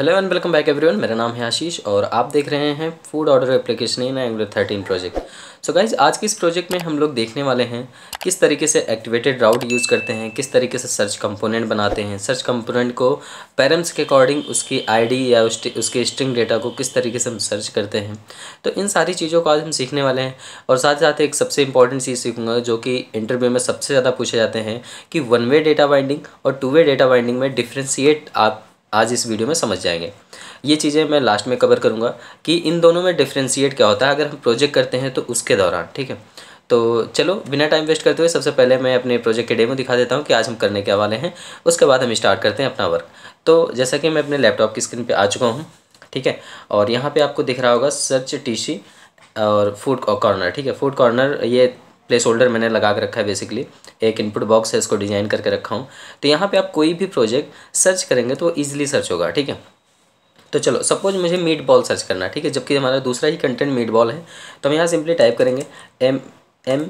hello and welcome back everyone मेरा नाम है आशीष और आप देख रहे हैं food order application in Angular thirteen project so guys आज के इस प्रोजेक्ट में हम लोग देखने वाले हैं किस तरीके से एक्टिवेटेड राउट यूज़ करते हैं किस तरीके से सर्च कंपोनेंट बनाते हैं सर्च कंपोनेंट को पेरेंट्स के अकॉर्डिंग उसकी आईडी या उसके स्ट्रिंग डेटा को किस तरीके से हम सर्च करते हैं तो इन सारी चीज़ों को आज हम सीखने वाले हैं और साथ साथ एक सबसे इंपॉर्टेंट चीज़ सीखूंगा जो कि इंटरव्यू में सबसे ज़्यादा पूछे जाते हैं कि वन वे डेटा बाइंडिंग और टू वे डेटा बाइंडिंग में डिफ्रेंशिएट आप आज इस वीडियो में समझ जाएंगे ये चीज़ें मैं लास्ट में कवर करूँगा कि इन दोनों में डिफ्रेंशिएट क्या होता है अगर हम प्रोजेक्ट करते हैं तो उसके दौरान ठीक है तो चलो बिना टाइम वेस्ट करते हुए सबसे पहले मैं अपने प्रोजेक्ट के डेमो दिखा देता हूँ कि आज हम करने के हवाले हैं उसके बाद हम स्टार्ट करते हैं अपना वर्क तो जैसा कि मैं अपने लैपटॉप की स्क्रीन पर आ चुका हूँ ठीक है और यहाँ पर आपको दिख रहा होगा सर्च टी और फूड कॉर्नर ठीक है फूड कॉर्नर ये प्लेस होल्डर मैंने लगा के रखा है बेसिकली एक इनपुट बॉक्स है इसको डिज़ाइन करके रखा हूँ तो यहाँ पे आप कोई भी प्रोजेक्ट सर्च करेंगे तो ईजिली सर्च होगा ठीक है तो चलो सपोज मुझे मीट बॉल सर्च करना है ठीक है जबकि हमारा दूसरा ही कंटेंट मीट बॉल है तो हम यहाँ सिंपली टाइप करेंगे M M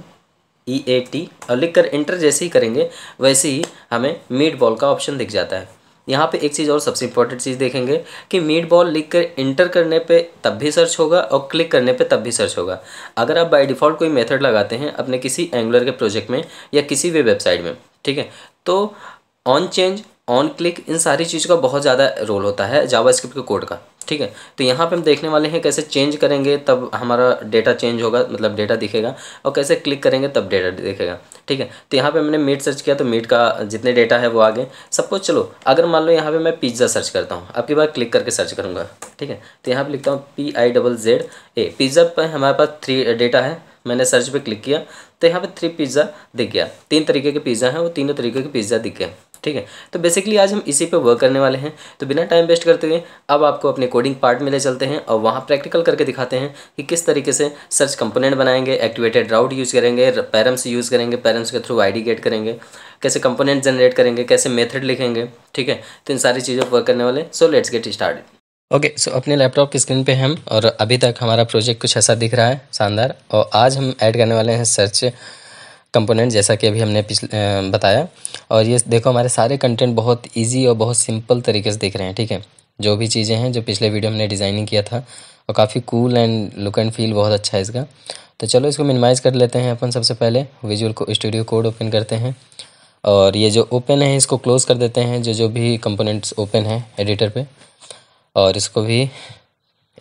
E A T और लिख कर इंटर जैसे ही करेंगे वैसे ही हमें मीट बॉल का ऑप्शन दिख जाता है यहाँ पे एक चीज़ और सबसे इंपॉर्टेंट चीज़ देखेंगे कि मीट बॉल लिख कर इंटर करने पे तब भी सर्च होगा और क्लिक करने पे तब भी सर्च होगा अगर आप बाय डिफ़ॉल्ट कोई मेथड लगाते हैं अपने किसी एंगुलर के प्रोजेक्ट में या किसी भी वेबसाइट में ठीक है तो ऑन चेंज ऑन क्लिक इन सारी चीज़ का बहुत ज़्यादा रोल होता है जावा स्क्रिप्ट के कोड का ठीक है तो यहाँ पे हम देखने वाले हैं कैसे चेंज करेंगे तब हमारा डेटा चेंज होगा मतलब डेटा दिखेगा और कैसे क्लिक करेंगे तब डेटा दिखेगा ठीक है तो यहाँ पे हमने मीट सर्च किया तो मीट का जितने डेटा है वो आगे सपोज चलो अगर मान लो यहाँ पे मैं पिज्ज़ा सर्च करता हूँ आपके बार क्लिक करके सर्च करूँगा ठीक है तो यहाँ पर लिखता हूँ P I double Z A pizza पर हमारे पास थ्री डेटा है मैंने सर्च पर क्लिक किया तो यहाँ पर थ्री पिज़्ज़ा दिख गया तीन तरीके के पिज़्ज़ा हैं वो तीनों तरीके के पिज़्ज़ा दिख गया ठीक है तो बेसिकली आज हम इसी पे वर्क करने वाले हैं तो बिना टाइम वेस्ट करते हुए अब आपको अपने कोडिंग पार्ट में ले चलते हैं और वहाँ प्रैक्टिकल करके दिखाते हैं कि किस तरीके से सर्च कंपोनेंट बनाएंगे एक्टिवेटेड राउट यूज़ करेंगे पैरम्स यूज़ करेंगे पैरम्स के थ्रू आई गेट करेंगे कैसे कंपोनेंट जनरेट करेंगे कैसे मेथड लिखेंगे ठीक है तो इन सारी चीज़ों पर वर्क करने वाले so let's get start okay okay, so so अपने लैपटॉप की स्क्रीन पे हम और अभी तक हमारा प्रोजेक्ट कुछ ऐसा दिख रहा है शानदार और आज हम ऐड करने वाले हैं सर्च कंपोनेंट जैसा कि अभी हमने पिछले बताया और ये देखो हमारे सारे कंटेंट बहुत ईजी और बहुत सिंपल तरीके से दिख रहे हैं ठीक है जो भी चीज़ें हैं जो पिछले वीडियो हमने डिज़ाइनिंग किया था और काफ़ी cool and look and feel बहुत अच्छा है इसका तो चलो इसको मिनिमाइज़ कर लेते हैं अपन सबसे पहले विजुअल को स्टूडियो कोड ओपन करते हैं और ये जो ओपन है इसको क्लोज़ कर देते हैं जो जो भी कंपोनेंट्स ओपन हैं एडिटर पे और इसको भी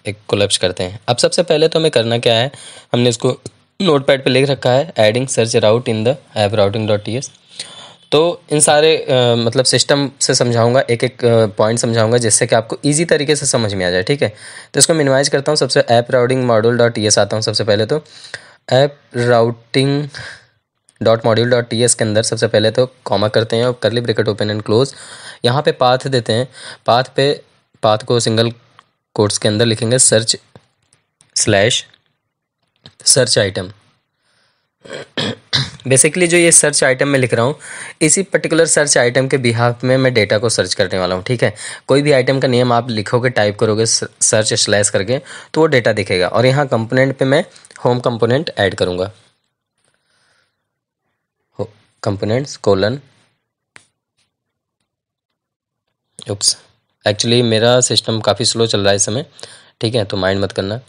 एक कोलेप्स करते हैं अब सबसे पहले तो हमें करना क्या है हमने इसको नोट पैड पर लिख रखा है adding search route in the app routing dot T S तो इन सारे आ, मतलब सिस्टम से समझाऊंगा एक एक पॉइंट समझाऊंगा जिससे कि आपको इजी तरीके से समझ में आ जाए ठीक है तो इसको मिनिमाइज़ करता हूँ सबसे app routing module dot E S आता हूँ सबसे पहले तो app routing dot module dot T S के अंदर सबसे पहले तो कॉमा करते हैं और करली ब्रिकेट ओपन एंड क्लोज यहाँ पे पाथ देते हैं पाथ पे पाथ को सिंगल कोर्ट्स के अंदर लिखेंगे search slash search item basically जो ये सर्च आइटम में लिख रहा हूँ इसी पर्टिकुलर सर्च आइटम के बिहाफ में मैं डेटा को सर्च करने वाला हूँ ठीक है कोई भी आइटम का नेम आप लिखोगे टाइप करोगे सर्च स्लैस करके तो वो डेटा दिखेगा और यहाँ कंपोनेंट पे मैं होम कंपोनेंट ऐड करूँगा कंपोनेंट्स कोलन उप्स एक्चुअली मेरा सिस्टम काफ़ी स्लो चल रहा है इस समय ठीक है तो माइंड मत करना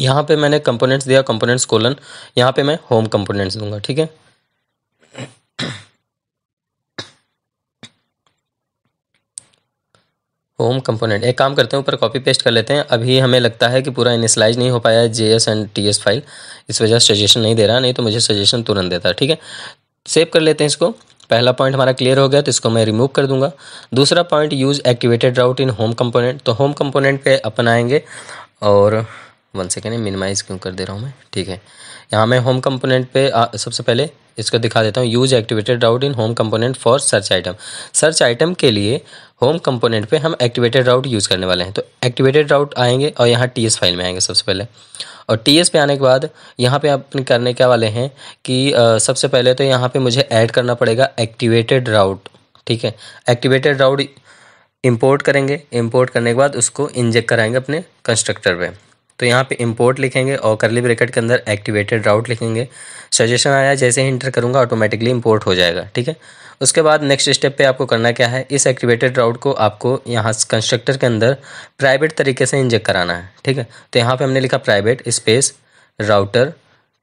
यहाँ पे मैंने कंपोनेंट्स दिया कंपोनेंट्स कोलन यहाँ पे मैं होम कंपोनेंट्स दूंगा ठीक है होम कंपोनेंट एक काम करते हैं ऊपर कॉपी पेस्ट कर लेते हैं अभी हमें लगता है कि पूरा इनिशलाइज नहीं हो पाया है J and T S file इस वजह से सजेशन नहीं दे रहा नहीं तो मुझे सजेशन तुरंत देता ठीक है सेव कर लेते हैं इसको पहला पॉइंट हमारा क्लियर हो गया तो इसको मैं रिमूव कर दूंगा दूसरा point use activated route in home component तो होम कंपोनेंट पे अपन आएंगे और वन सेकेंड मिनिमाइज़ क्यों कर दे रहा हूँ मैं ठीक है यहाँ मैं होम कंपोनेंट पे सबसे पहले इसको दिखा देता हूँ use activated route in home component for search item search item के लिए होम कंपोनेंट पे हम एक्टिवेटेड राउट यूज़ करने वाले हैं तो एक्टिवेटेड राउट आएंगे और यहाँ टी फाइल में आएंगे सबसे पहले और टी पे आने के बाद यहाँ पे आप करने क्या वाले हैं कि सबसे पहले तो यहाँ पर मुझे ऐड करना पड़ेगा एक्टिवेटेड राउट ठीक है एक्टिवेटेड राउट इम्पोर्ट करेंगे इम्पोर्ट करने के बाद उसको इंजेक्ट कराएंगे अपने कंस्ट्रक्टर पर तो यहाँ पे इंपोर्ट लिखेंगे और करली ब्रैकेट के अंदर एक्टिवेटेड राउट लिखेंगे सजेशन आया जैसे ही इंटर करूँगा ऑटोमेटिकली इंपोर्ट हो जाएगा ठीक है उसके बाद नेक्स्ट स्टेप पे आपको करना क्या है इस एक्टिवेटेड राउट को आपको यहाँ कंस्ट्रक्टर के अंदर प्राइवेट तरीके से इंजेक्ट कराना है ठीक है तो यहाँ पर हमने लिखा private space router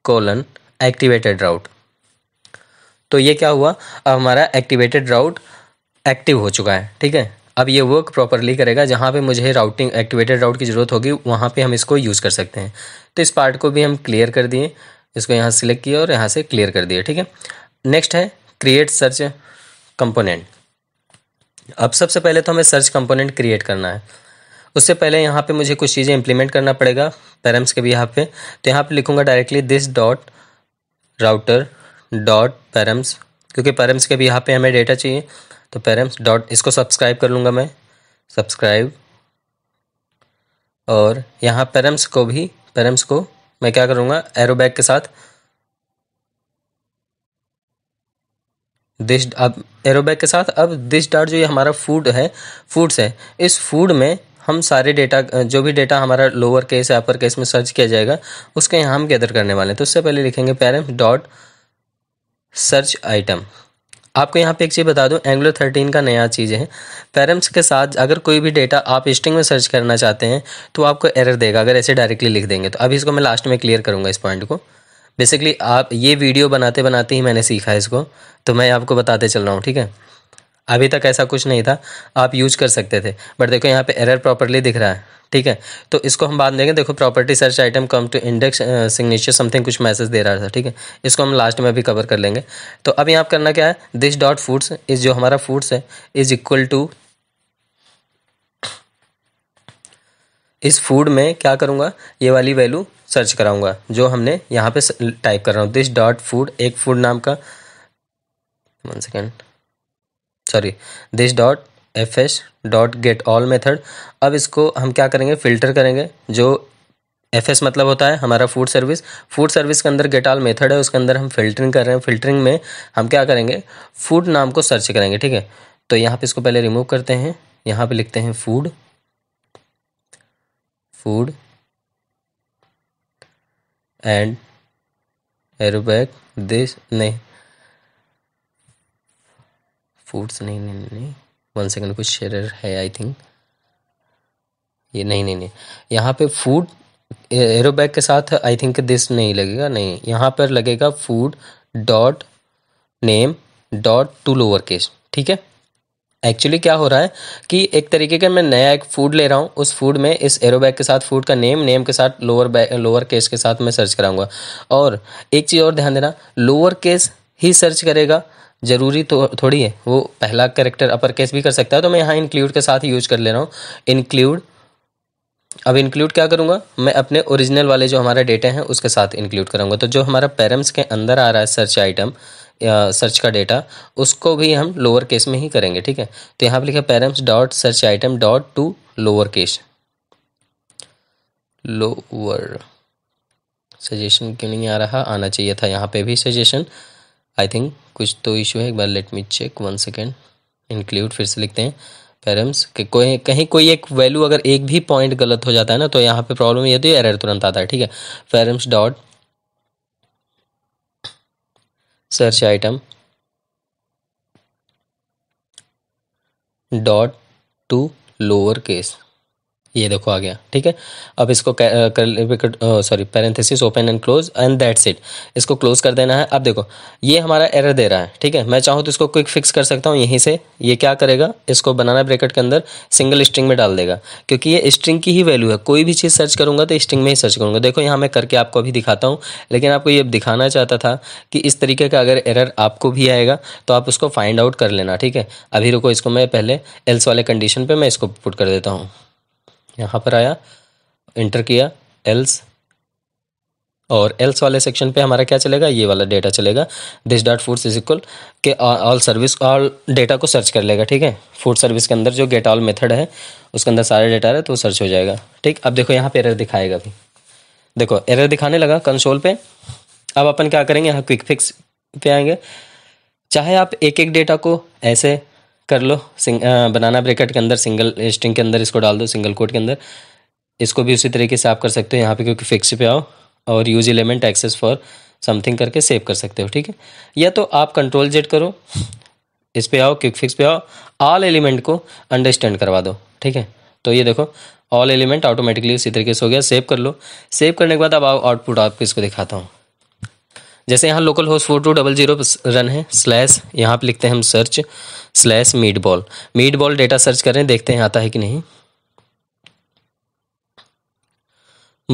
colon activated route तो ये क्या हुआ अब हमारा एक्टिवेटेड राउट एक्टिव हो चुका है ठीक है अब ये वर्क प्रॉपरली करेगा जहाँ पे मुझे राउटिंग एक्टिवेटेड राउट की ज़रूरत होगी वहाँ पे हम इसको यूज़ कर सकते हैं तो इस पार्ट को भी हम क्लियर कर दिए इसको यहाँ सेलेक्ट किया और यहाँ से क्लियर कर दिए ठीक है नेक्स्ट है क्रिएट सर्च कंपोनेंट अब सबसे पहले तो हमें सर्च कंपोनेंट क्रिएट करना है उससे पहले यहाँ पे मुझे कुछ चीज़ें इंप्लीमेंट करना पड़ेगा पैरम्स के भी यहाँ पे तो यहाँ पे लिखूँगा directly this dot router dot params क्योंकि पैरम्स के भी यहाँ पे हमें डेटा चाहिए तो पेरेंट्स डॉट इसको सब्सक्राइब कर लूँगा मैं सब्सक्राइब और यहाँ पेरेंट्स को भी पेरेंट्स को मैं क्या करूँगा एरो बैग के साथ दिस अब एरो बैग के साथ अब दिस डॉट जो ये हमारा फूड है फूड्स है इस फूड में हम सारे डेटा जो भी डेटा हमारा लोअर केस या अपर केस में सर्च किया जाएगा उसके यहाँ हम गैदर करने वाले हैं तो उससे पहले लिखेंगे पेरेंट्स डॉट सर्च आइटम आपको यहाँ पे एक चीज़ बता दूँ एंग्लो थर्टीन का नया चीज़ है पैरम्स के साथ अगर कोई भी डेटा आप स्ट्रिंग में सर्च करना चाहते हैं तो आपको एरर देगा अगर ऐसे डायरेक्टली लिख देंगे तो अभी इसको मैं लास्ट में क्लियर करूँगा इस पॉइंट को बेसिकली आप ये वीडियो बनाते बनाते ही मैंने सीखा है इसको तो मैं आपको बताते चल रहा हूँ ठीक है अभी तक ऐसा कुछ नहीं था आप यूज कर सकते थे बट देखो यहाँ पे एरर प्रॉपरली दिख रहा है ठीक है तो इसको हम बाद देंगे देखो property search item come to index signature something कुछ मैसेज दे रहा था ठीक है इसको हम लास्ट में भी कवर कर लेंगे तो अब यहाँ करना क्या है दिस डॉट फूड्स इज जो हमारा फूड्स है इज इक्वल टू इस फूड में क्या करूँगा ये वाली वैल्यू सर्च कराऊंगा जो हमने यहाँ पे टाइप कर रहा हूँ दिस डॉट फूड एक फूड नाम का one second sorry this dot F S dot get all method अब इसको हम क्या करेंगे फिल्टर करेंगे जो एफ एस मतलब होता है हमारा फूड सर्विस फूड सर्विस के अंदर गेट ऑल मेथड है उसके अंदर हम फिल्टरिंग कर रहे हैं फिल्टरिंग में हम क्या करेंगे फूड नाम को सर्च करेंगे ठीक है तो यहाँ पे इसको पहले रिमूव करते हैं यहाँ पे लिखते हैं food food and arrow back this नहीं फूड्स नहीं नहीं नहीं वन सेकेंड कुछ शेयर है आई थिंक ये नहीं नहीं नहीं यहाँ पे फूड एरो बैग के साथ आई थिंक दिस नहीं लगेगा नहीं यहाँ पर लगेगा food dot name dot to lower case ठीक है एक्चुअली क्या हो रहा है कि एक तरीके का मैं नया एक फूड ले रहा हूँ उस फूड में इस एरो बैग के साथ फूड का नेम नेम के साथ लोअर बैग लोअर केस के साथ मैं सर्च कराऊंगा और एक चीज़ और ध्यान देना लोअर केस ही सर्च करेगा ज़रूरी तो थोड़ी है वो पहला करेक्टर अपर केस भी कर सकता है तो मैं यहाँ इंक्लूड के साथ यूज कर ले रहा हूँ इंक्लूड अब इंक्लूड क्या करूँगा मैं अपने ओरिजिनल वाले जो हमारे डेटे हैं उसके साथ इंक्लूड करूँगा तो जो हमारा पेरेंट्स के अंदर आ रहा है सर्च आइटम या सर्च का डेटा उसको भी हम लोअर केस में ही करेंगे ठीक है तो यहाँ पर लिखा parents dot search item dot to lower case lower suggestion क्यों नहीं आ रहा आना चाहिए था यहाँ पे भी सजेशन आई थिंक कुछ तो इशू है एक बार let me check one second include फिर से लिखते हैं पैरम्स के कोई कहीं कोई एक वैल्यू अगर एक भी पॉइंट गलत हो जाता है ना तो यहाँ पे प्रॉब्लम ये तो एरर तुरंत आता है ठीक है params dot search item dot to lower case ये देखो आ गया ठीक है अब इसको sorry parenthesis open and close and that's it इसको क्लोज कर देना है अब देखो ये हमारा एरर दे रहा है ठीक है मैं चाहूँ तो इसको क्विक फिक्स कर सकता हूँ यहीं से ये क्या करेगा इसको बनाना ब्रैकेट के अंदर सिंगल स्ट्रिंग में डाल देगा क्योंकि ये स्ट्रिंग की ही वैल्यू है कोई भी चीज़ सर्च करूँगा तो स्ट्रिंग में ही सर्च करूँगा देखो यहाँ मैं करके आपको अभी दिखाता हूँ लेकिन आपको ये दिखाना चाहता था कि इस तरीके का अगर एरर आपको भी आएगा तो आप उसको फाइंड आउट कर लेना ठीक है अभी रुको इसको मैं पहले एल्स वाले कंडीशन पर मैं इसको पुट कर देता हूँ यहाँ पर आया इंटर किया एल्स और एल्स वाले सेक्शन पे हमारा क्या चलेगा ये वाला डेटा चलेगा this dot foods is equal के ऑल सर्विस ऑल डेटा को सर्च कर लेगा ठीक है फूड सर्विस के अंदर जो गेट ऑल मेथड है उसके अंदर सारे डेटा है तो सर्च हो जाएगा ठीक अब देखो यहाँ पे एरर दिखाएगा भी देखो एरर दिखाने लगा कंसोल पे अब अपन क्या करेंगे यहाँ क्विक फिक्स पे आएंगे चाहे आप एक एक डेटा को ऐसे कर लो आ, बनाना ब्रेकेट के अंदर सिंगल स्ट्रिंग के अंदर इसको डाल दो सिंगल कोट के अंदर इसको भी उसी तरीके से आप कर सकते हो यहाँ पे क्योंकि फिक्स पे आओ और use element access for something करके सेव कर सकते हो ठीक है या तो आप कंट्रोल जेड करो इस पे आओ क्विक फिक्स पे आओ ऑल एलिमेंट को अंडरस्टैंड करवा दो ठीक है तो ये देखो ऑल एलिमेंट ऑटोमेटिकली उसी तरीके से हो गया सेव कर लो सेव करने के बाद अब आउटपुट आपको इसको दिखाता हूँ जैसे यहाँ localhost four two double zero run है स्लैश यहाँ पे लिखते हैं हम search slash meatball meatball data search करें देखते हैं आता है कि नहीं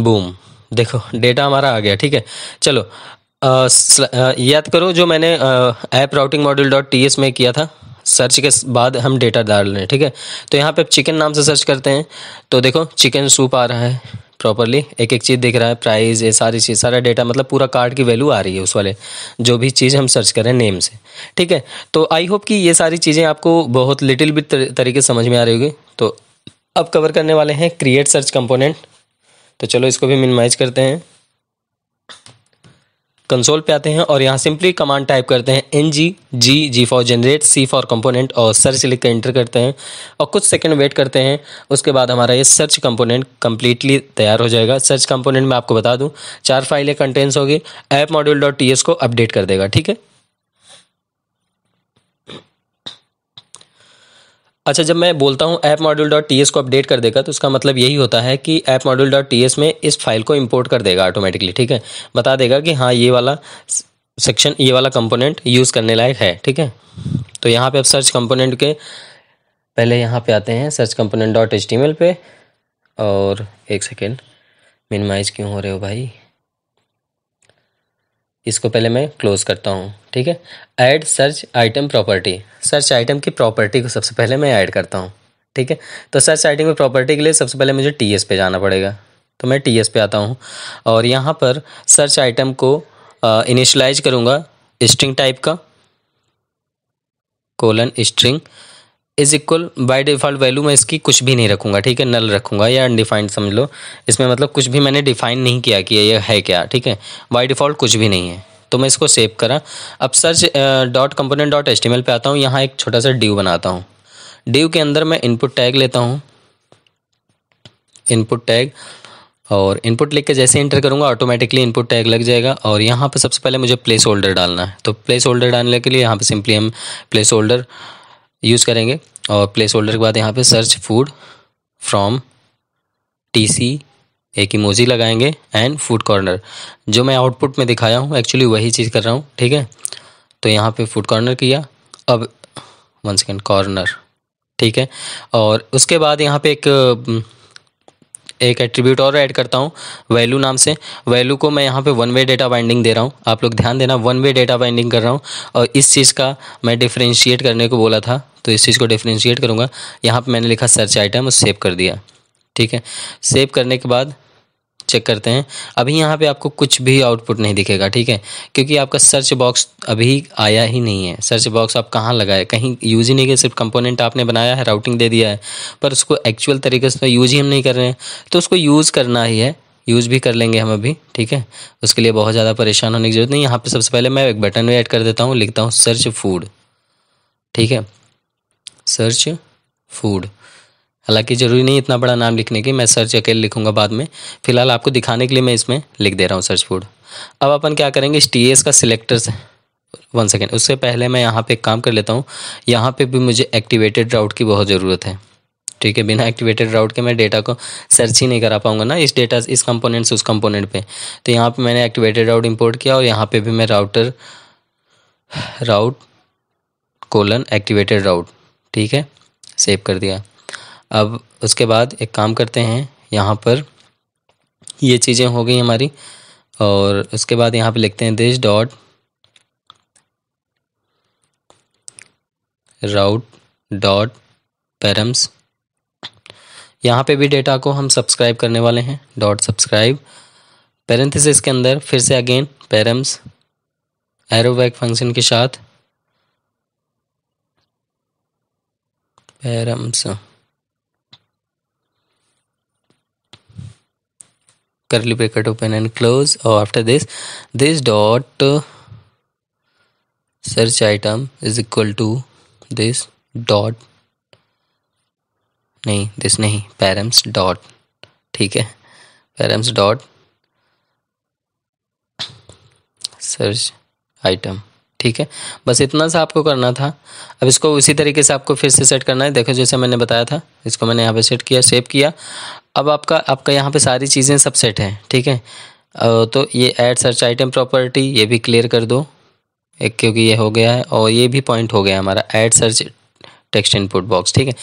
बूम देखो डेटा हमारा आ गया ठीक है चलो आ, याद करो जो मैंने app routing module dot T S में किया था सर्च के बाद हम डेटा डाल रहे हैं ठीक है तो यहाँ पे चिकन नाम से सर्च करते हैं तो देखो चिकन सूप आ रहा है प्रॉपरली एक एक चीज़ दिख रहा है प्राइस ये सारी चीज़ सारा डेटा मतलब पूरा कार्ड की वैल्यू आ रही है उस वाले जो भी चीज़ हम सर्च करें नेम से ठीक है तो आई होप कि ये सारी चीज़ें आपको बहुत लिटिल भी तरीके समझ में आ रही होगी तो अब कवर करने वाले हैं क्रिएट सर्च कंपोनेंट तो चलो इसको भी मिनिमाइज करते हैं कंसोल पे आते हैं और यहाँ सिंपली कमांड टाइप करते हैं N G G G for generate C for component और सर्च लिख कर एंटर करते हैं और कुछ सेकंड वेट करते हैं उसके बाद हमारा ये सर्च कंपोनेंट कम्प्लीटली तैयार हो जाएगा सर्च कंपोनेंट में आपको बता दूँ चार फाइलें कंटेंट्स होगी app module dot T S को अपडेट कर देगा ठीक है अच्छा जब मैं बोलता हूँ app module dot T S को अपडेट कर देगा तो उसका मतलब यही होता है कि app module dot T S में इस फाइल को इम्पोर्ट कर देगा ऑटोमेटिकली ठीक है बता देगा कि हाँ ये वाला सेक्शन ये वाला कंपोनेंट यूज़ करने लायक है ठीक है तो यहाँ पे आप सर्च कंपोनेंट के पहले यहाँ पे आते हैं सर्च कंपोनेंट डॉट एच और एक सेकेंड मिनिमाइज़ क्यों हो रहे हो भाई इसको पहले मैं क्लोज़ करता हूँ ठीक है add search item property search item की प्रॉपर्टी को सबसे पहले मैं ऐड करता हूँ ठीक है तो सर्च आइटम की प्रॉपर्टी के लिए सबसे पहले मुझे टी एस पे जाना पड़ेगा तो मैं टी एस पे आता हूँ और यहाँ पर सर्च आइटम को इनिशलाइज करूँगा स्ट्रिंग टाइप का colon string is equal by default value मैं इसकी कुछ भी नहीं रखूंगा ठीक है नल रखूंगा या अनडिफाइंड समझ लो इसमें मतलब कुछ भी मैंने डिफाइन नहीं किया कि ये है क्या ठीक है बाई डिफ़ॉल्ट कुछ भी नहीं है तो मैं इसको सेव करा अब search dot component dot H पे आता हूँ यहाँ एक छोटा सा ड्यू बनाता हूँ ड्यू के अंदर मैं इनपुट टैग लेता हूँ इनपुट टैग और इनपुट लिख के जैसे इंटर करूँगा ऑटोमेटिकली इनपुट टैग लग जाएगा और यहाँ पर सबसे पहले मुझे प्लेस होल्डर डालना है तो प्लेस होल्डर डालने के लिए यहाँ पर सिंपली हम प्लेस होल्डर यूज़ करेंगे और प्लेस होल्डर के बाद यहाँ पे सर्च फूड फ्रॉम टीसी एक इमोजी लगाएंगे एंड फूड कॉर्नर जो मैं आउटपुट में दिखाया हूँ एक्चुअली वही चीज़ कर रहा हूँ ठीक है तो यहाँ पे फूड कॉर्नर किया अब वन सेकेंड कॉर्नर ठीक है और उसके बाद यहाँ पे एक एक एट्रीब्यूट और ऐड करता हूँ वैल्यू नाम से वैल्यू को मैं यहाँ पे वन वे डेटा बाइंडिंग दे रहा हूँ आप लोग ध्यान देना वन वे डेटा बाइंडिंग कर रहा हूँ और इस चीज़ का मैं डिफ्रेंशिएट करने को बोला था तो इस चीज़ को डिफ्रेंशिएट करूँगा यहाँ पर मैंने लिखा सर्च आइटम और सेव कर दिया ठीक है सेव करने के बाद चेक करते हैं अभी यहाँ पे आपको कुछ भी आउटपुट नहीं दिखेगा ठीक है क्योंकि आपका सर्च बॉक्स अभी आया ही नहीं है सर्च बॉक्स आप कहाँ लगाए कहीं यूज ही नहीं किया सिर्फ कंपोनेंट आपने बनाया है राउटिंग दे दिया है पर उसको एक्चुअल तरीके से यूज तो ही हम नहीं कर रहे हैं तो उसको यूज़ करना ही है यूज़ भी कर लेंगे हम अभी ठीक है उसके लिए बहुत ज़्यादा परेशान होने की जरूरत नहीं यहाँ पर सबसे पहले मैं एक बटन भी ऐड कर देता हूँ लिखता हूँ सर्च फूड ठीक है सर्च फूड हालांकि ज़रूरी नहीं इतना बड़ा नाम लिखने की मैं सर्च अकेले लिखूंगा बाद में फिलहाल आपको दिखाने के लिए मैं इसमें लिख दे रहा हूँ सर्च फूड अब अपन क्या करेंगे इस टी का सिलेक्टर से वन सेकेंड उससे पहले मैं यहाँ पर एक काम कर लेता हूँ यहाँ पर भी मुझे एक्टिवेटेड राउट की बहुत ज़रूरत है ठीक है बिना एक्टिवेटेड राउट के मैं डेटा को सर्च ही नहीं करा पाऊंगा ना इस डेटा इस कंपोनेंट से उस कंपोनेंट पे तो यहाँ पे मैंने एक्टिवेटेड राउट इंपोर्ट किया और यहाँ पे भी मैं router route colon activated route ठीक है सेव कर दिया अब उसके बाद एक काम करते हैं यहाँ पर ये चीज़ें हो गई हमारी और उसके बाद यहाँ पर लिखते हैं this dot route dot params यहाँ पे भी डेटा को हम सब्सक्राइब करने वाले हैं डॉट सब्सक्राइब पैरेंथिस के अंदर फिर से अगेन पैरम्स एरोवैक फंक्शन के साथ params curly bracket open and close or after this this dot search item is equal to this dot नहीं दिस नहीं पेरेंट्स डॉट ठीक है पेरेंट्स डॉट सर्च आइटम ठीक है बस इतना सा आपको करना था अब इसको उसी तरीके से आपको फिर से सेट करना है देखो जैसे मैंने बताया था इसको मैंने यहाँ पे सेट किया सेव किया अब आपका आपका यहाँ पे सारी चीज़ें सब सेट हैं ठीक है तो ये ऐड सर्च आइटम प्रॉपर्टी ये भी क्लियर कर दो एक क्योंकि ये हो गया है और ये भी पॉइंट हो गया हमारा add search text input box ठीक है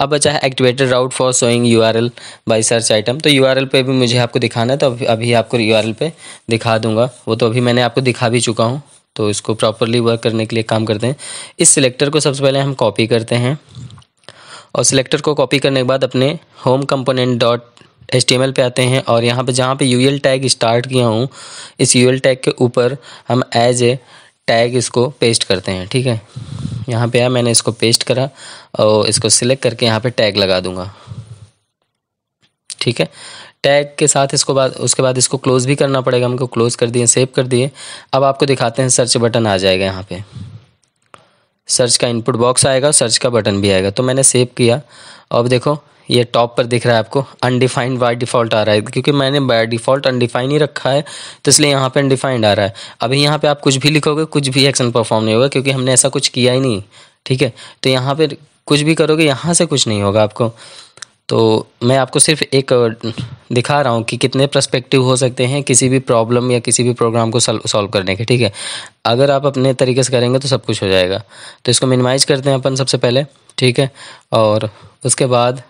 अब बचा है activated route for showing U R L by search item तो यू आर एल पे भी मुझे आपको दिखाना है तो अभी आपको यू आर एल पे दिखा दूंगा वो तो अभी मैंने आपको दिखा भी चुका हूँ तो इसको प्रॉपरली वर्क करने के लिए काम करते हैं इस सिलेक्टर को सबसे पहले हम कॉपी करते हैं और सिलेक्टर को कॉपी करने के बाद अपने होम कंपोनेंट डॉट एच पे आते हैं और यहाँ पे जहाँ पे यू टैग स्टार्ट किया हूँ इस यू टैग के ऊपर हम एज ए टैग इसको पेस्ट करते हैं ठीक है यहाँ पे आया मैंने इसको पेस्ट करा और इसको सिलेक्ट करके यहाँ पे टैग लगा दूँगा ठीक है टैग के साथ इसको बाद उसके बाद इसको क्लोज़ भी करना पड़ेगा हमको क्लोज़ कर दिए सेव कर दिए अब आपको दिखाते हैं सर्च बटन आ जाएगा यहाँ पे सर्च का इनपुट बॉक्स आएगा सर्च का बटन भी आएगा तो मैंने सेव किया अब देखो ये टॉप पर दिख रहा है आपको अनडिफाइंड बाय डिफ़ॉल्ट आ रहा है क्योंकि मैंने बाय डिफ़ॉल्ट अनडिफाइंड ही रखा है तो इसलिए यहाँ पे अनडिफाइंड आ रहा है अभी यहाँ पे आप कुछ भी लिखोगे कुछ भी एक्शन परफॉर्म नहीं होगा क्योंकि हमने ऐसा कुछ किया ही नहीं ठीक है तो यहाँ पर कुछ भी करोगे यहाँ से कुछ नहीं होगा आपको तो मैं आपको सिर्फ एक दिखा रहा हूँ कि कितने प्रस्पेक्टिव हो सकते हैं किसी भी प्रॉब्लम या किसी भी प्रोग्राम को सॉल्व करने के ठीक है अगर आप अपने तरीके से करेंगे तो सब कुछ हो जाएगा तो इसको मिनिमाइज करते हैं अपन सबसे पहले ठीक है और उसके बाद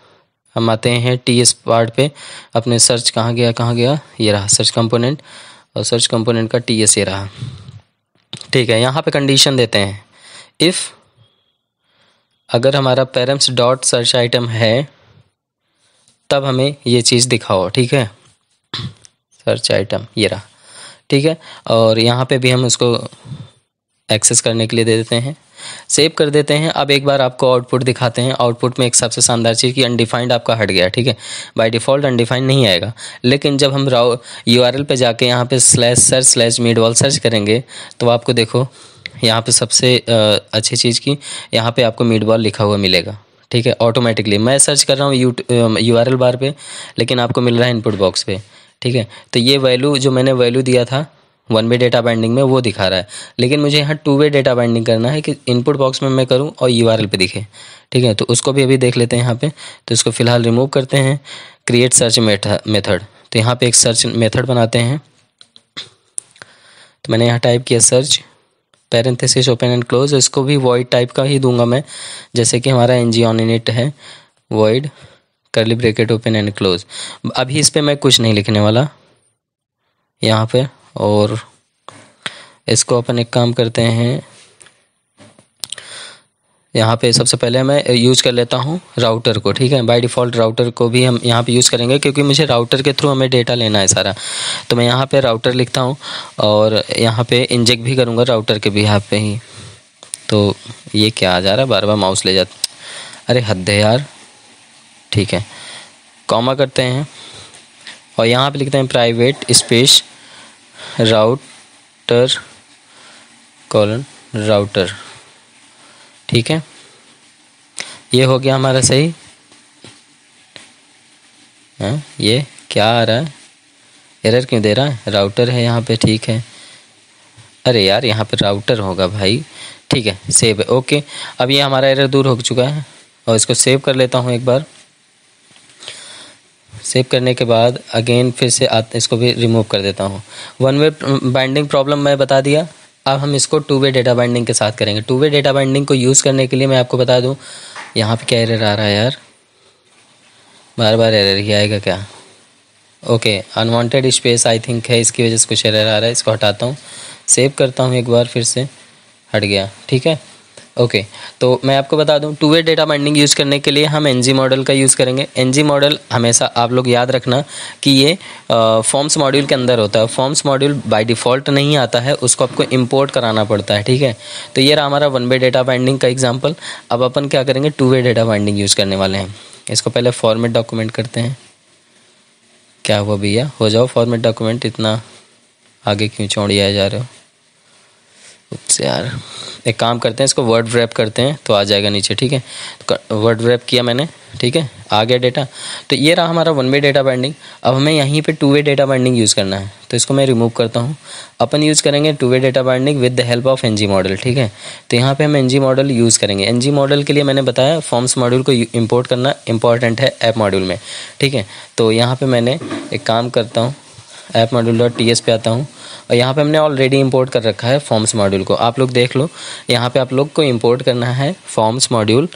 हम आते हैं टी एस पार्ट पे अपने सर्च कहाँ गया कहाँ गया ये रहा सर्च कंपोनेंट और सर्च कंपोनेंट का टी एस ये रहा ठीक है यहाँ पे कंडीशन देते हैं इफ़ अगर हमारा पेरेंट्स डॉट सर्च आइटम है तब हमें ये चीज़ दिखाओ ठीक है सर्च आइटम ये रहा ठीक है और यहाँ पे भी हम उसको एक्सेस करने के लिए दे देते हैं सेव कर देते हैं अब एक बार आपको आउटपुट दिखाते हैं आउटपुट में एक सबसे शानदार चीज़ कि अनडिफाइंड आपका हट गया ठीक है बाय डिफ़ॉल्ट अनडिफाइंड नहीं आएगा लेकिन जब हम राउ यू आर एल पर जाके यहाँ पर slash search slash meat wall search करेंगे तो आपको देखो यहाँ पे सबसे अच्छी चीज़ की यहाँ पे आपको मीड वॉल लिखा हुआ मिलेगा ठीक है ऑटोमेटिकली मैं सर्च कर रहा हूँ U U R L bar पे लेकिन आपको मिल रहा है इनपुट बॉक्स पे ठीक है तो ये वैल्यू जो मैंने वैल्यू दिया था वन वे डेटा बाइंडिंग में वो दिखा रहा है लेकिन मुझे यहाँ टू वे डेटा बाइंडिंग करना है कि इनपुट बॉक्स में मैं करूँ और यू आर एल पे दिखे ठीक है तो उसको भी अभी देख लेते हैं यहाँ पर तो इसको फिलहाल रिमूव करते हैं क्रिएट सर्च मेथड तो यहाँ पर एक सर्च मेथड बनाते हैं तो मैंने यहाँ टाइप किया search parenthesis open and close इसको भी वॉइड टाइप का ही दूंगा मैं जैसे कि हमारा एन जी ऑनिनेट है वॉइड करली ब्रेकेट ओपन एंड क्लोज अभी इस पर मैं कुछ नहीं लिखने वाला यहाँ पे और इसको अपन एक काम करते हैं यहाँ पे सबसे पहले मैं यूज़ कर लेता हूँ राउटर को ठीक है बाय डिफ़ॉल्ट राउटर को भी हम यहाँ पे यूज़ करेंगे क्योंकि मुझे राउटर के थ्रू हमें डेटा लेना है सारा तो मैं यहाँ पे राउटर लिखता हूँ और यहाँ पे इंजेक्ट भी करूँगा राउटर के भी यहाँ पे ही तो ये क्या आ जा रहा है बार बार माउस ले जा अरे हद यार ठीक है कॉमा करते हैं और यहाँ पर लिखते हैं private space router colon router ठीक है ये हो गया हमारा सही है हाँ, ये क्या आ रहा है एरर क्यों दे रहा है राउटर है यहाँ पे ठीक है अरे यार यहाँ पे राउटर होगा भाई ठीक है सेव है ओके अब ये हमारा एरर दूर हो चुका है और इसको सेव कर लेता हूँ एक बार सेव करने के बाद अगेन फिर से आते इसको भी रिमूव कर देता हूँ वन वे बाइंडिंग प्रॉब्लम मैं बता दिया अब हम इसको टू वे डेटा बाइंडिंग के साथ करेंगे टू वे डेटा बाइंडिंग को यूज़ करने के लिए मैं आपको बता दूं यहाँ पे क्या एरर आ रहा है यार बार बार एरर ही आएगा क्या okay unwanted space I think है इसकी वजह से कुछ एरर आ रहा है इसको हटाता हूँ सेव करता हूँ एक बार फिर से हट गया ठीक है ओके okay, तो मैं आपको बता दूं two way data binding use करने के लिए हम एन मॉडल का यूज़ करेंगे एन मॉडल हमेशा आप लोग याद रखना कि ये फॉर्म्स मॉड्यूल के अंदर होता है फॉर्म्स मॉड्यूल बाय डिफ़ॉल्ट नहीं आता है उसको आपको इंपोर्ट कराना पड़ता है ठीक है तो ये रहा हमारा वन वे डेटा बाइंडिंग का एग्जाम्पल अब अपन क्या करेंगे two way data binding use करने वाले हैं इसको पहले फॉर्मेट डॉक्यूमेंट करते हैं क्या हुआ भैया हो जाओ फॉर्मेट डॉक्यूमेंट इतना आगे क्यों चौड़िया जा रहे हो तो यार एक काम करते हैं इसको वर्ड रैप करते हैं तो आ जाएगा नीचे ठीक है वर्ड तो रैप किया मैंने ठीक है आ गया डेटा तो ये रहा हमारा वन वे डेटा बाइंडिंग अब हमें यहीं पे two way data binding use करना है तो इसको मैं रिमूव करता हूँ अपन यूज़ करेंगे two way data binding with the help of NG model ठीक है तो यहाँ पे हम एनजी मॉडल यूज़ करेंगे एनजी मॉडल के लिए मैंने बताया फॉर्म्स मॉड्यूल को इम्पोर्ट करना इंपॉर्टेंट है ऐप मॉड्यूल में ठीक है तो यहाँ पर मैंने एक काम करता हूँ app module dot T S पे आता हूँ और यहाँ पे हमने ऑलरेडी इंपोर्ट कर रखा है फॉर्म्स मॉड्यूल को आप लोग देख लो यहाँ पे आप लोग को इंपोर्ट करना है फॉर्म्स मॉड्यूल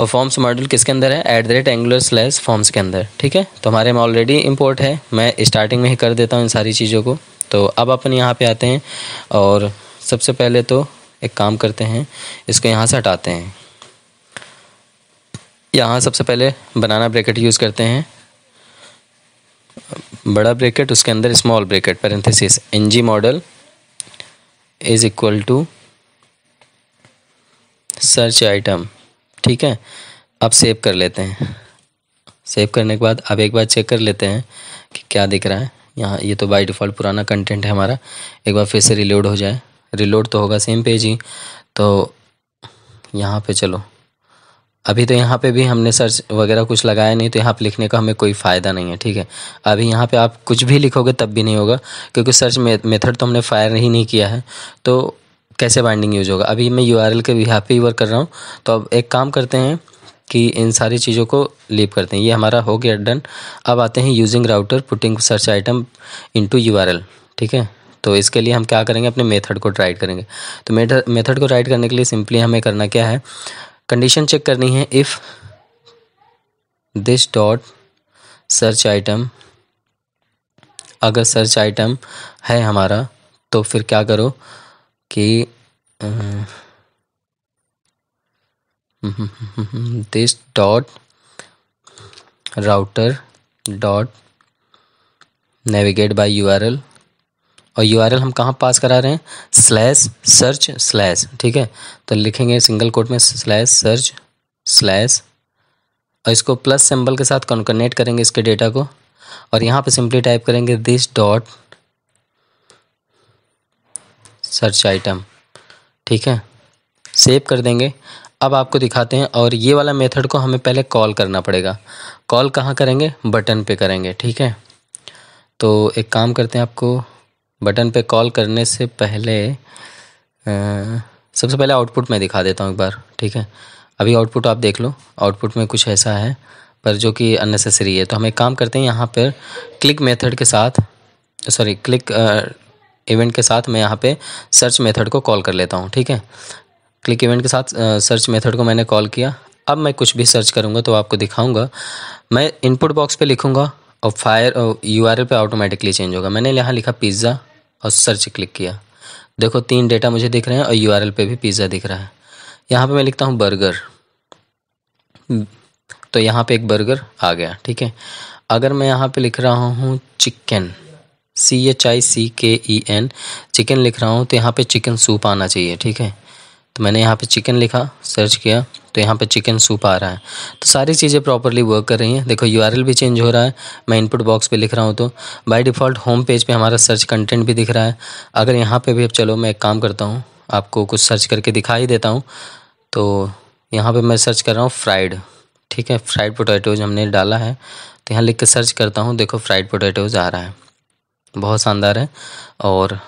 और फॉर्म्स मॉड्यूल किसके अंदर है at the rate angular slash forms के अंदर ठीक है तो हमारे में ऑलरेडी इम्पोर्ट है मैं स्टार्टिंग में ही कर देता हूँ इन सारी चीज़ों को तो अब अपन यहाँ पर आते हैं और सबसे पहले तो एक काम करते हैं इसको यहाँ से हटाते हैं यहाँ सबसे पहले बनाना ब्रैकेट यूज़ करते हैं बड़ा ब्रैकेट उसके अंदर small bracket N NG model is equal to search item ठीक है अब सेव कर लेते हैं सेव करने के बाद अब एक बार चेक कर लेते हैं कि क्या दिख रहा है यहाँ ये तो बाय डिफ़ॉल्ट पुराना कंटेंट है हमारा एक बार फिर से रिलोड हो जाए रिलोड तो होगा सेम पेज ही तो यहाँ पे चलो अभी तो यहाँ पे भी हमने सर्च वगैरह कुछ लगाया नहीं तो यहाँ पे लिखने का हमें कोई फ़ायदा नहीं है ठीक है अभी यहाँ पे आप कुछ भी लिखोगे तब भी नहीं होगा क्योंकि सर्च मेथड तो हमने फायर ही नहीं किया है तो कैसे बाइंडिंग यूज होगा अभी मैं यू के यहाँ पे वर्क कर रहा हूँ तो अब एक काम करते हैं कि इन सारी चीज़ों को लीप करते हैं ये हमारा हो गया डन अब आते हैं using router putting search item into URL ठीक है तो इसके लिए हम क्या करेंगे अपने मेथड को ट्राइड करेंगे तो मेथड मेथड को राइड करने के लिए सिंपली हमें करना क्या है कंडीशन चेक करनी है if this dot search item अगर सर्च आइटम है हमारा तो फिर क्या करो कि this dot router dot navigate R L और यू हम कहाँ पास करा रहे हैं स्लैश सर्च स्लैश ठीक है तो लिखेंगे सिंगल कोट में स्लैश सर्च स्लैश और इसको प्लस सिंबल के साथ कनेक्ट करेंगे इसके डेटा को और यहाँ पे सिंपली टाइप करेंगे दिस डॉट सर्च आइटम ठीक है सेव कर देंगे अब आपको दिखाते हैं और ये वाला मेथड को हमें पहले कॉल करना पड़ेगा कॉल कहाँ करेंगे बटन पे करेंगे ठीक है तो एक काम करते हैं आपको बटन पे कॉल करने से पहले सबसे पहले आउटपुट मैं दिखा देता हूँ एक बार ठीक है अभी आउटपुट आप देख लो आउटपुट में कुछ ऐसा है पर जो कि अननेसेसरी है तो हम एक काम करते हैं यहाँ पर क्लिक मेथड के साथ सॉरी क्लिक इवेंट के साथ मैं यहाँ पे सर्च मेथड को कॉल कर लेता हूँ ठीक है क्लिक इवेंट के साथ सर्च मेथड को मैंने कॉल किया अब मैं कुछ भी सर्च करूँगा तो आपको दिखाऊँगा मैं इनपुट बॉक्स पे लिखूँगा और फायर यू आर पे ऑटोमेटिकली चेंज होगा मैंने यहाँ लिखा पिज़्ज़ा और सर्च क्लिक किया देखो तीन डेटा मुझे दिख रहे हैं और यू पे भी पिज़्ज़ा दिख रहा है यहाँ पे मैं लिखता हूँ बर्गर तो यहाँ पे एक बर्गर आ गया ठीक है अगर मैं यहाँ पे लिख रहा हूँ चिकन सी एच आई सी के ई एन चिकन लिख रहा हूँ तो यहाँ पे चिकन सूप आना चाहिए ठीक है तो मैंने यहाँ पे चिकन लिखा सर्च किया तो यहाँ पे चिकन सूप आ रहा है तो सारी चीज़ें प्रॉपरली वर्क कर रही हैं देखो यू भी चेंज हो रहा है मैं इनपुट बॉक्स पे लिख रहा हूँ तो बाय डिफ़ॉल्ट होम पेज पे हमारा सर्च कंटेंट भी दिख रहा है अगर यहाँ पे भी अब चलो मैं एक काम करता हूँ आपको कुछ सर्च करके दिखा ही देता हूँ तो यहाँ पर मैं सर्च कर रहा हूँ फ्राइड ठीक है फ्राइड पोटैटोज़ हमने डाला है तो यहाँ लिख के सर्च करता हूँ देखो फ्राइड पोटैटोज़ आ रहा है बहुत शानदार है और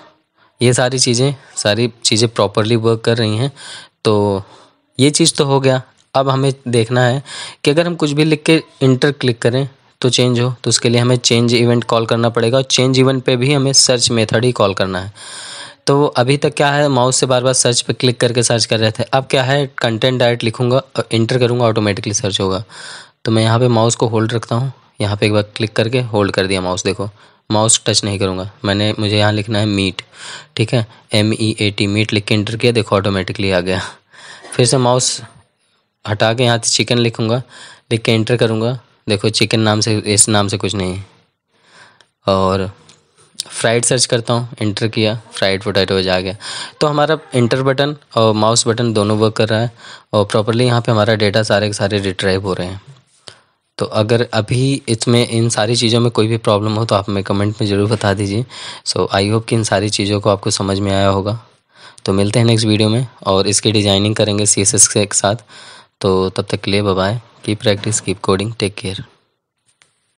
ये सारी चीज़ें सारी चीज़ें प्रॉपरली वर्क कर रही हैं तो ये चीज़ तो हो गया अब हमें देखना है कि अगर हम कुछ भी लिख के इंटर क्लिक करें तो चेंज हो तो उसके लिए हमें चेंज इवेंट कॉल करना पड़ेगा और चेंज इवेंट पे भी हमें सर्च मेथड ही कॉल करना है तो अभी तक क्या है माउस से बार बार सर्च पे क्लिक करके सर्च कर रहे थे अब क्या है कंटेंट डायरेक्ट लिखूंगा और इंटर करूँगा ऑटोमेटिकली सर्च होगा तो मैं यहाँ पर माउस को होल्ड रखता हूँ यहाँ पर एक बार क्लिक करके होल्ड कर दिया माउस देखो माउस टच नहीं करूँगा मैंने मुझे यहाँ लिखना है मीट ठीक है M E A T meat लिख के इंटर किया देखो ऑटोमेटिकली आ गया फिर से माउस हटा के यहाँ से चिकन लिखूँगा लिख के इंटर करूँगा देखो चिकन नाम से इस नाम से कुछ नहीं और फ्राइड सर्च करता हूँ इंटर किया फ्राइड पोटैटोज आ गया तो हमारा इंटर बटन और माउस बटन दोनों वर्क कर रहा है और प्रॉपरली यहाँ पे हमारा डेटा सारे के सारे रिट्राइव हो रहे हैं तो अगर अभी इसमें इन सारी चीज़ों में कोई भी प्रॉब्लम हो तो आप हमें कमेंट में ज़रूर बता दीजिए सो आई होप कि इन सारी चीज़ों को आपको समझ में आया होगा तो मिलते हैं नेक्स्ट वीडियो में और इसकी डिजाइनिंग करेंगे सी एस के साथ तो तब तक के लिए bye keep practice keep coding take care